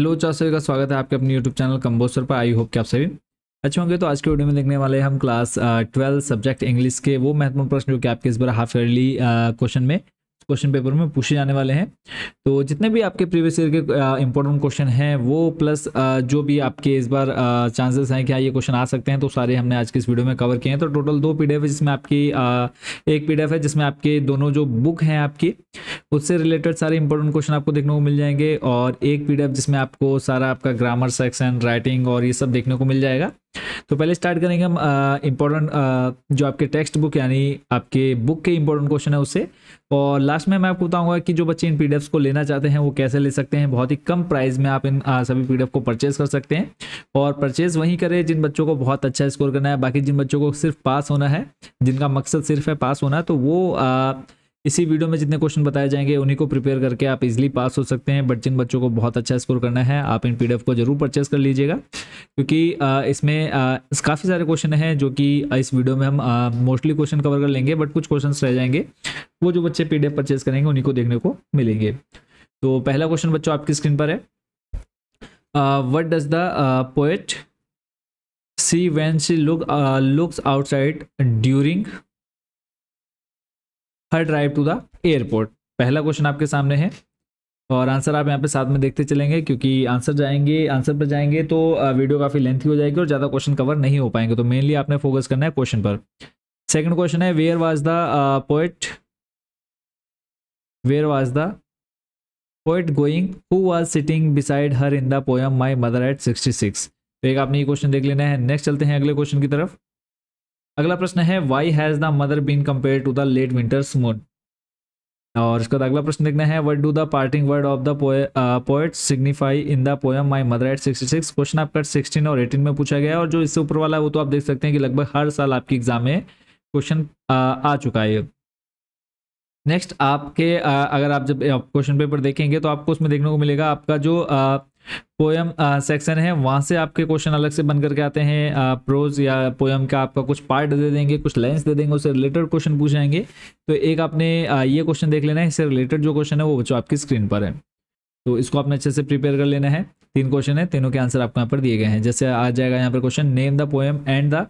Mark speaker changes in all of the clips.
Speaker 1: hello चार सभी का स्वागत है आपके अपने यूट्यूब चैनल कम्बोसर पर आई होप कि आप सभी अच्छे होंगे तो आज के वीडियो में देखने वाले हम क्लास ट्वेल्व सब्जेक्ट इंग्लिश के वो महत्वपूर्ण प्रश्न जो कि आपके इस बार हाफ ईयरली क्वेश्चन में क्वेश्चन पेपर में पूछे जाने वाले हैं तो जितने भी आपके प्रीवियस ईयर के इंपॉर्टेंट uh, क्वेश्चन हैं वो प्लस uh, जो भी आपके इस बार चांसेस uh, हैं कि हाँ, ये क्वेश्चन आ सकते हैं तो सारे हमने आज के इस वीडियो में कवर किए हैं तो टोटल दो पी है जिसमें आपकी एक पी है जिसमें आपके दोनों जो बुक हैं आपकी उससे रिलेटेड सारे इंपॉर्टेंट क्वेश्चन आपको देखने को मिल जाएंगे और एक पी जिसमें आपको सारा आपका ग्रामर सेक्शन राइटिंग और ये सब देखने को मिल जाएगा तो पहले स्टार्ट करेंगे हम इम्पोर्टेंट जो आपके टेक्स्ट बुक यानी आपके बुक के इम्पोर्टेंट क्वेश्चन है उससे और लास्ट में मैं आपको बताऊंगा कि जो बच्चे इन पी को लेना चाहते हैं वो कैसे ले सकते हैं बहुत ही कम प्राइस में आप इन आ, सभी पी को परचेज कर सकते हैं और परचेज वहीं करें जिन बच्चों को बहुत अच्छा स्कोर करना है बाकी जिन बच्चों को सिर्फ पास होना है जिनका मकसद सिर्फ है पास होना तो वो आ, इसी वीडियो में जितने क्वेश्चन बताए जाएंगे उन्हीं को प्रिपेयर करके आप इजिली पास हो सकते हैं बट जिन बच्चों को बहुत अच्छा स्कोर करना है आप इन पीडीएफ को जरूर परचेस कर लीजिएगा क्योंकि इसमें काफ़ी सारे क्वेश्चन हैं जो कि इस वीडियो में हम मोस्टली क्वेश्चन कवर कर लेंगे बट कुछ क्वेश्चन रह जाएंगे वो जो बच्चे पी परचेस करेंगे उन्हीं को देखने को मिलेंगे तो पहला क्वेश्चन बच्चों आपकी स्क्रीन पर है what does the poet see when she look looks outside during her drive to the airport पहला क्वेश्चन आपके सामने है और आंसर आप यहाँ पे साथ में देखते चलेंगे क्योंकि आंसर जाएंगे आंसर पर जाएंगे तो वीडियो काफ़ी लेंथी हो जाएगी और ज़्यादा क्वेश्चन कवर नहीं हो पाएंगे तो मेनली आपने फोकस करना है क्वेश्चन पर सेकंड क्वेश्चन है where was the poet where was the poet going who was sitting beside her in the poem my mother at sixty six तो एक आपने ये क्वेश्चन देख लेना है नेक्स्ट चलते हैं अगले क्वेश्चन की तरफ अगला प्रश्न है why has the mother been compare to the late winter's moon और उसके बाद अगला प्रश्न देखना है what do the parting word of the poet signify in the poem my mother at 66 question आपका 16 और 18 में पूछा गया है और जो इससे ऊपर वाला है वो तो आप देख सकते हैं कि लगभग हर साल आपकी एग्जाम में क्वेश्चन uh, आ चुका है नेक्स्ट आपके uh, अगर आप जब क्वेश्चन uh, पेपर देखेंगे तो आपको उसमें देखने को मिलेगा आपका जो पोएम सेक्शन uh, है वहाँ से आपके क्वेश्चन अलग से बन करके आते हैं प्रोज uh, या पोएम का आपका कुछ पार्ट दे देंगे कुछ लाइन्स दे देंगे उससे रिलेटेड क्वेश्चन पूछ जाएंगे तो एक आपने आ, uh, ये क्वेश्चन देख लेना है इससे रिलेटेड जो क्वेश्चन है वो बच्चों आपकी स्क्रीन पर है तो इसको आपने अच्छे से प्रिपेयर कर लेना है तीन क्वेश्चन है तीनों के आंसर आपको यहाँ पर दिए गए हैं जैसे आ जाएगा यहाँ पर question name the poem and the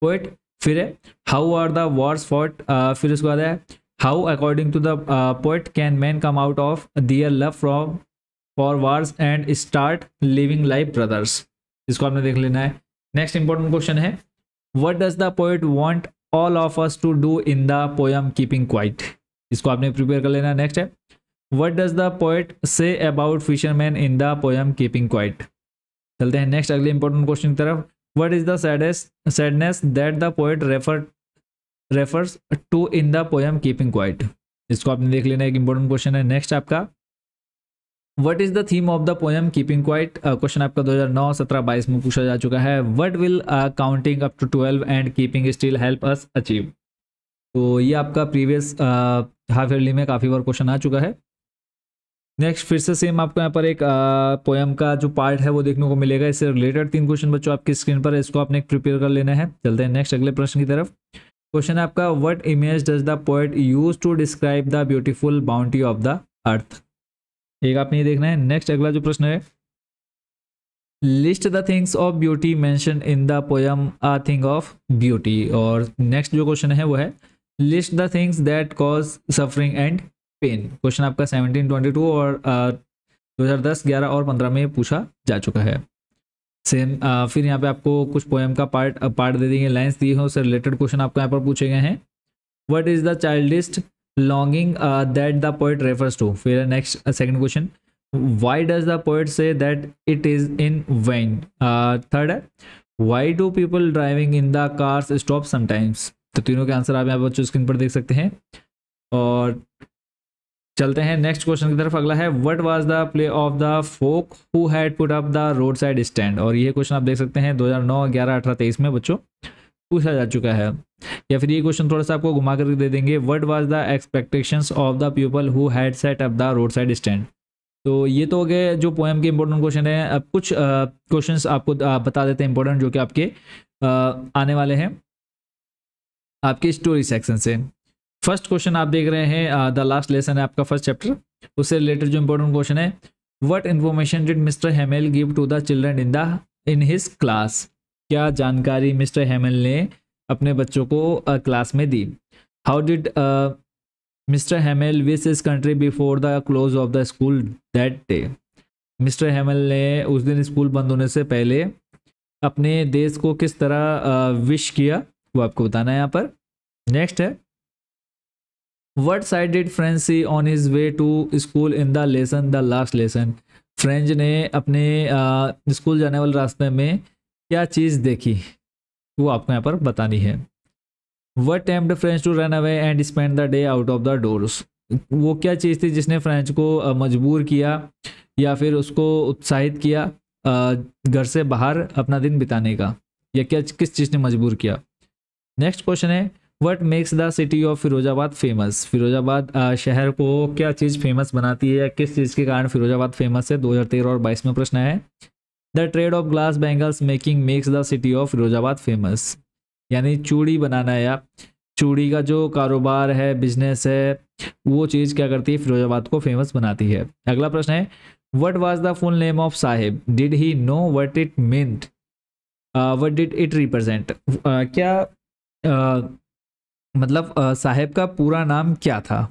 Speaker 1: poet फिर है how are the words fought फिर उसके बाद है how according to the poet can man come out of their love from for wars and start living life brothers इसको आपने देख लेना है नेक्स्ट इंपॉर्टेंट क्वेश्चन है what does the poet want all of us to do in the poem keeping quiet इसको आपने prepare कर लेना नेक्स्ट है what does the poet say about fisherman in the poem keeping quiet चलते हैं next अगले important question की तरफ what is sadness that the poet refer refers to in the poem keeping quiet इसको आपने देख लेना एक इंपॉर्टेंट क्वेश्चन है नेक्स्ट आपका what is the theme of the poem keeping quiet question आपका 2009 17 22 में पूछा जा चुका है what will counting up to 12 and keeping still help us achieve तो ये आपका प्रीवियस हाफ ईयरली में काफ़ी बार क्वेश्चन आ चुका है नेक्स्ट फिर से सेम आपको यहाँ पर एक पोएम uh, का जो पार्ट है वो देखने को मिलेगा इससे रिलेटेड तीन क्वेश्चन बच्चों आपकी स्क्रीन पर है इसको आपने प्रिपेयर कर लेना है चलते हैं नेक्स्ट अगले प्रश्न की तरफ क्वेश्चन है आपका what image does the poet use to describe the beautiful boundary of the earth एक आपने ये देखना है नेक्स्ट अगला जो प्रश्न है list the things of beauty mentioned in the poem a thing of beauty और नेक्स्ट जो क्वेश्चन है वो है list the things that cause suffering and pain question आपका सेवनटीन ट्वेंटी टू और दो हज़ार दस ग्यारह और पंद्रह में पूछा जा चुका है सेम फिर यहाँ पे आपको कुछ पोएम का पार्ट पार्ट दे देंगे लाइन्स दिए हैं उससे रिलेटेड क्वेश्चन आपको यहाँ पर पूछे गए हैं what is the childish longing uh, that the poet refers to फिर next uh, second question why does the poet say that it is in vain uh, third why do people driving in the cars stop sometimes तो तीनों के answer आप यहाँ बच्चों screen पर देख सकते हैं और चलते हैं नेक्स्ट क्वेश्चन की तरफ अगला है what was the play of the folk who had put up the road side stand और ये क्वेश्चन आप देख सकते हैं 2009 11 18 23 में बच्चों पूछा जा चुका है या फिर ये क्वेश्चन थोड़ा सा आपको घुमा करके दे देंगे what was the expectation of the people who had set up the road side stand तो ये तो हो गए जो पोएम के इंपॉर्टेंट क्वेश्चन है अब कुछ क्वेश्चंस आपको आ, बता देते हैं इंपॉर्टेंट जो कि आपके आ, आने वाले हैं आपके स्टोरी सेक्शन से फर्स्ट क्वेश्चन आप देख रहे हैं द लास्ट लेसन है आपका फर्स्ट चैप्टर उससे रिलेटेड जो इंपॉर्टेंट क्वेश्चन है what information did mister Hamel give to the children in the in his class क्या जानकारी मिस्टर हेमेल ने अपने बच्चों को क्लास में दी how did mister Hamel wish is country before the close of the school that day mister Hamel ने उस दिन स्कूल बंद होने से पहले अपने देश को किस तरह विश किया वो आपको बताना है यहाँ पर नेक्स्ट है what side did French see on his way to school in the lesson the last lesson French ने अपने स्कूल जाने वाले रास्ते में क्या चीज़ देखी वो आपको यहाँ पर बतानी है what tempt French to run away and spend the day out of the doors वो क्या चीज़ थी जिसने फ्रेंच को मजबूर किया या फिर उसको उत्साहित किया घर से बाहर अपना दिन बिताने का या क्या किस चीज़ ने मजबूर किया नेक्स्ट क्वेश्चन है what makes the city of Firozabad famous Firozabad शहर को क्या चीज़ फेमस बनाती है या किस चीज़ के कारण फिरोजाबाद फेमस है 2013 और 22 में प्रश्न है the trade of glass bangles making makes the city of Firozabad famous यानी चूड़ी बनाना या चूड़ी का जो कारोबार है बिजनेस है वो चीज़ क्या करती है फिरोजाबाद को फेमस बनाती है अगला प्रश्न है what was the full name of Saheb did he know what it meant what did it represent क्या uh, मतलब uh, साहेब का पूरा नाम क्या था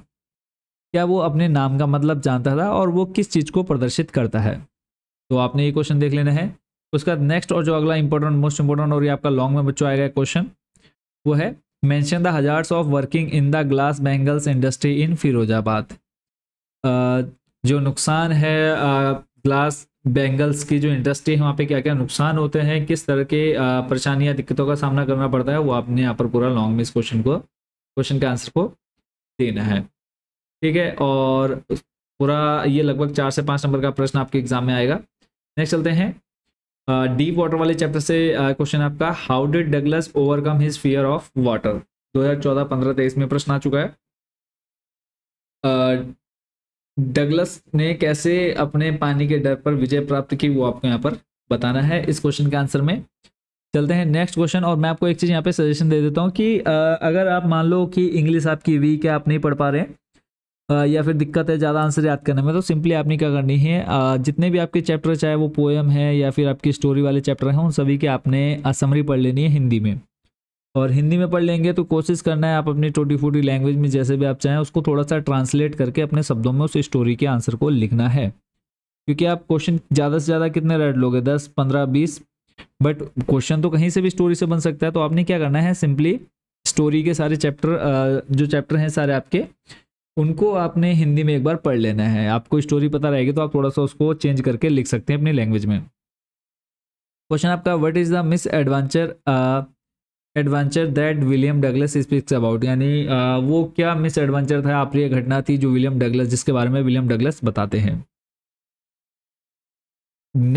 Speaker 1: क्या वो अपने नाम का मतलब जानता था और वो किस चीज़ को प्रदर्शित करता है तो आपने ये क्वेश्चन देख लेना है उसका नेक्स्ट और जो अगला इंपॉर्टेंट मोस्ट इंपॉर्टेंट और ये आपका लॉन्ग में बच्चों आएगा क्वेश्चन वो है mention the hazards of working in the glass bangles industry in Firozabad जो नुकसान है ग्लास बैंगल्स की जो इंडस्ट्री है वहाँ पे क्या क्या नुकसान होते हैं किस तरह के परेशानियाँ दिक्कतों का सामना करना पड़ता है वो आपने यहाँ पर पूरा लॉन्ग में इस क्वेश्चन को क्वेश्चन के आंसर को देना है ठीक है और पूरा ये लगभग चार से पाँच नंबर का प्रश्न आपके एग्जाम में आएगा नेक्स्ट चलते हैं डीप वाटर वाले चैप्टर से क्वेश्चन आपका how did Douglas overcome his fear of water 2014 15 23 में प्रश्न आ चुका है डगलस ने कैसे अपने पानी के डर पर विजय प्राप्त की वो आपको यहाँ पर बताना है इस क्वेश्चन के आंसर में चलते हैं नेक्स्ट क्वेश्चन और मैं आपको एक चीज़ यहाँ पे सजेशन दे देता हूँ कि अगर आप मान लो कि इंग्लिश आपकी वीक है आप नहीं पढ़ पा रहे हैं या फिर दिक्कत है ज़्यादा आंसर याद करने में तो सिंपली आपने क्या करनी है जितने भी आपके चैप्टर चाहे वो पोएम है या फिर आपकी स्टोरी वाले चैप्टर हैं उन सभी के आपने असमरी पढ़ लेनी है हिंदी में और हिंदी में पढ़ लेंगे तो कोशिश करना है आप अपनी टोटी फोटी लैंग्वेज में जैसे भी आप चाहें उसको थोड़ा सा ट्रांसलेट करके अपने शब्दों में उस स्टोरी के आंसर को लिखना है क्योंकि आप क्वेश्चन ज़्यादा से ज़्यादा कितने रेड लोगे दस पंद्रह बीस बट क्वेश्चन तो कहीं से भी स्टोरी से बन सकता है तो आपने क्या करना है सिंपली स्टोरी के सारे चैप्टर जो चैप्टर हैं सारे आपके उनको आपने हिंदी में एक बार पढ़ लेना है आपको स्टोरी पता रहेगी तो आप थोड़ा सा उसको चेंज करके लिख सकते हैं अपनी लैंग्वेज में क्वेश्चन आपका what is the misadventure adventure that William Douglas speaks about यानी uh, वो क्या मिस एडवेंचर था अप्रिय घटना थी जो विलियम डगलस जिसके बारे में विलियम डगलस बताते हैं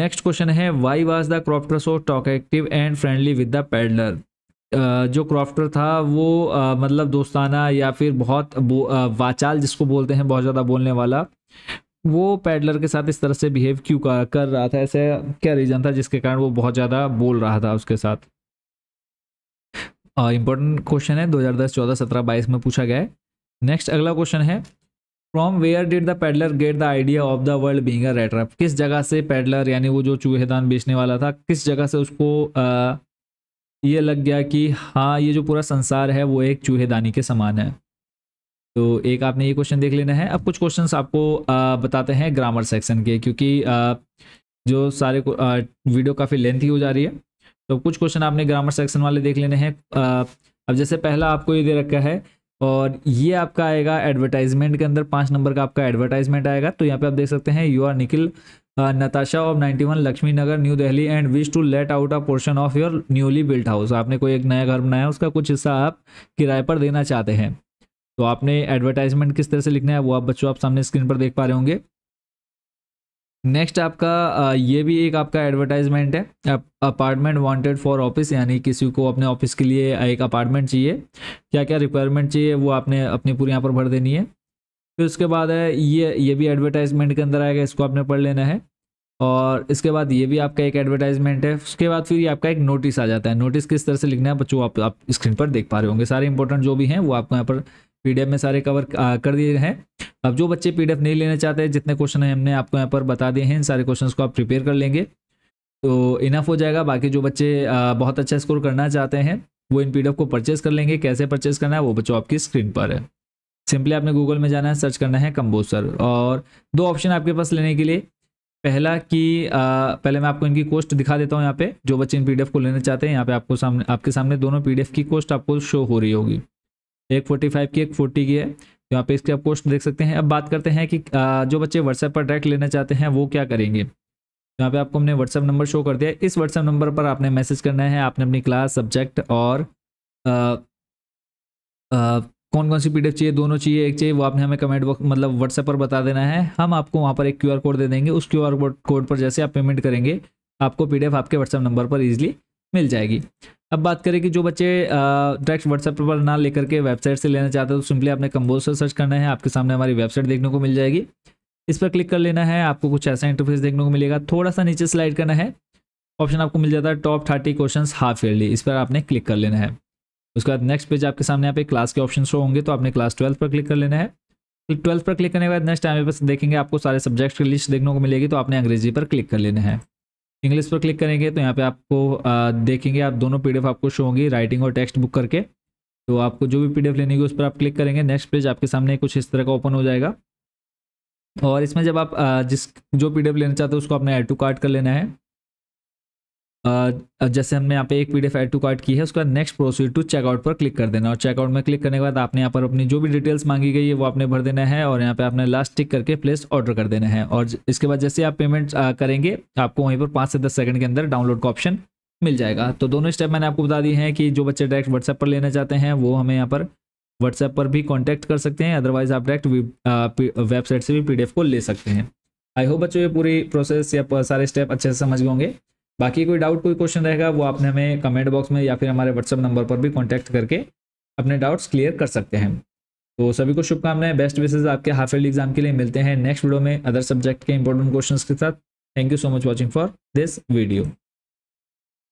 Speaker 1: नेक्स्ट क्वेश्चन है why was the crofter so talkative and friendly with the peddler जो क्रॉफ्टर था वो मतलब दोस्ताना या फिर बहुत वाचाल जिसको बोलते हैं बहुत ज़्यादा बोलने वाला वो पैडलर के साथ इस तरह से बिहेव क्यों कर रहा था ऐसे क्या रीज़न था जिसके कारण वो बहुत ज़्यादा बोल रहा था उसके साथ इंपॉर्टेंट क्वेश्चन है 2010 14 17 22 में पूछा गया है नेक्स्ट अगला क्वेश्चन है from where did the peddler get the idea of the world being rattrap किस जगह से पैडलर यानी वो जो चूहेदान बेचने वाला था किस जगह से उसको ये लग गया कि हाँ ये जो पूरा संसार है वो एक चूहेदानी के समान है तो एक आपने ये क्वेश्चन देख लेना है अब कुछ क्वेश्चन आपको आ, बताते हैं ग्रामर सेक्शन के क्योंकि आ, जो सारे आ, वीडियो काफ़ी लेंथी हो जा रही है तो कुछ क्वेश्चन आपने ग्रामर सेक्शन वाले देख लेने हैं अब जैसे पहला आपको ये दे रखा है और ये आपका आएगा एडवर्टाइजमेंट के अंदर पाँच नंबर का आपका एडवर्टाइजमेंट आएगा तो यहाँ पे आप देख सकते हैं you are Nikhil Natasha of 91 Laxmi Nagar New Delhi and wish to let out a portion of your newly built house आपने कोई एक नया घर बनाया उसका कुछ हिस्सा आप किराए पर देना चाहते हैं तो आपने एडवर्टाइजमेंट किस तरह से लिखना है वो आप बच्चों आप सामने स्क्रीन पर देख पा रहे होंगे नेक्स्ट आपका uh, ये भी एक आपका एडवर्टाइजमेंट है अपार्टमेंट वांटेड फॉर ऑफिस यानी किसी को अपने ऑफिस के लिए एक अपार्टमेंट चाहिए क्या क्या रिक्वायरमेंट चाहिए वो आपने अपनी पूरी यहाँ पर भर देनी है फिर उसके बाद है ये ये भी एडवर्टाइजमेंट के अंदर आएगा इसको आपने पढ़ लेना है और इसके बाद ये भी आपका एक एडवर्टाइजमेंट है उसके बाद फिर ये आपका एक नोटिस आ जाता है नोटिस किस तरह से लिखना है बच्चों आप, आप स्क्रीन पर देख पा रहे होंगे सारे इंपॉर्टेंट जो भी हैं वो आपको यहाँ पर पीडीएफ में सारे कवर कर दिए हैं अब जो बच्चे पीडीएफ नहीं लेना चाहते हैं जितने क्वेश्चन हैं हमने आपको यहाँ पर बता दिए हैं इन सारे क्वेश्चन को आप प्रिपेयर कर लेंगे तो इनफ हो जाएगा बाकी जो बच्चे बहुत अच्छा स्कोर करना चाहते हैं वो इन पी को परचेज कर लेंगे कैसे परचेज करना है वो बच्चों आपकी स्क्रीन पर है सिंपली आपने गूगल में जाना है सर्च करना है कम्बोसर और दो ऑप्शन आपके पास लेने के लिए पहला कि आ, पहले मैं आपको इनकी कोस्ट दिखा देता हूँ यहाँ पे जो बच्चे इन पीडीएफ को लेना चाहते हैं यहाँ पे आपको सामने आपके सामने दोनों पीडीएफ की कोस्ट आपको शो हो रही होगी एक फोर्टी फाइव की एक फोर्टी की है तो यहाँ पे इसकी आप कोस्ट देख सकते हैं अब बात करते हैं कि आ, जो बच्चे व्हाट्सएप पर डायरेक्ट लेना चाहते हैं वो क्या करेंगे यहाँ पे आपको हमने व्हाट्सएप नंबर शो कर दिया इस व्हाट्सएप नंबर पर आपने मैसेज करना है आपने अपनी क्लास सब्जेक्ट और आ, कौन कौन सी पीडीएफ चाहिए दोनों चाहिए एक चाहिए वो आपने हमें कमेंट बॉक्स मतलब व्हाट्सएप पर बता देना है हम आपको वहाँ पर एक क्यूआर कोड दे देंगे उस क्यूआर कोड पर जैसे आप पेमेंट करेंगे आपको पीडीएफ आपके व्हाट्सएप नंबर पर ईजिली मिल जाएगी अब बात करें कि जो बच्चे डायरेक्ट व्हाट्सएप पर ना लेकर के वेबसाइट से लेना चाहते हैं तो सिंपली आपने कम्बोज से सर्च करना है आपके सामने हमारी वेबसाइट देखने को मिल जाएगी इस पर क्लिक कर लेना है आपको कुछ ऐसा इंटरफेस देखने को मिलेगा थोड़ा सा नीचे स्लाइड करना है ऑप्शन आपको मिल जाता है top thirty question half yearly इस पर आपने क्लिक कर लेना है उसके बाद नेक्स्ट पेज आपके सामने यहाँ पे क्लास के ऑप्शन शो होंगे तो आपने क्लास ट्वेल्थ पर क्लिक कर लेना है ट्वेल्थ तो पर क्लिक करने के बाद नेक्स्ट टाइम पर देखेंगे आपको सारे सब्जेक्ट की लिस्ट देखने को मिलेगी तो आपने अंग्रेजी पर क्लिक कर लेना है इंग्लिश पर क्लिक करेंगे तो यहाँ पे आपको देखेंगे आप दोनों पी आपको शो होंगी राइटिंग और टेक्स्ट बुक करके तो आपको जो भी पीडीएफ लेनी होगी उस पर आप क्लिक करेंगे नेक्स्ट पेज आपके सामने कुछ इस तरह का ओपन हो जाएगा और इसमें जब आप जिस जो पी लेना चाहते हो उसको आपने एड टू कार्ड कर लेना है जैसे हमने यहाँ पे एक पीडीएफ एड टू कार्ड की है उसका नेक्स्ट प्रोसीड टू चेकआउट पर क्लिक कर देना और चेकआउट में क्लिक करने के बाद आपने यहाँ पर अपनी जो भी डिटेल्स मांगी गई है वो आपने भर देना है और यहाँ पे आपने लास्ट टिक करके प्लेस ऑर्डर कर देना है और इसके बाद जैसे आप पेमेंट करेंगे आपको वहीं पर पाँच से दस सेकंड के अंदर डाउनलोड का ऑप्शन मिल जाएगा तो दोनों स्टेप मैंने आपको बता दिए हैं कि जो बच्चे डायरेक्ट व्हाट्सएप पर लेना चाहते हैं वो हमें यहाँ पर व्हाट्सएप पर भी कॉन्टैक्ट कर सकते हैं अदरवाइज आप डायरेक्ट वेबसाइट से भी पी को ले सकते हैं आई होप बच्चों ये पूरी प्रोसेस या सारे स्टेप अच्छे से समझ गए होंगे बाकी कोई डाउट कोई क्वेश्चन रहेगा वो आपने हमें कमेंट बॉक्स में या फिर हमारे व्हाट्सअप नंबर पर भी कॉन्टैक्ट करके अपने डाउट्स क्लियर कर सकते हैं तो सभी को शुभकामनाएं बेस्ट विशेज आपके हाफ एल्ड एग्जाम के लिए मिलते हैं नेक्स्ट वीडियो में अदर सब्जेक्ट के इंपॉर्टेंट क्वेश्चन के साथ thank you so much watching for this video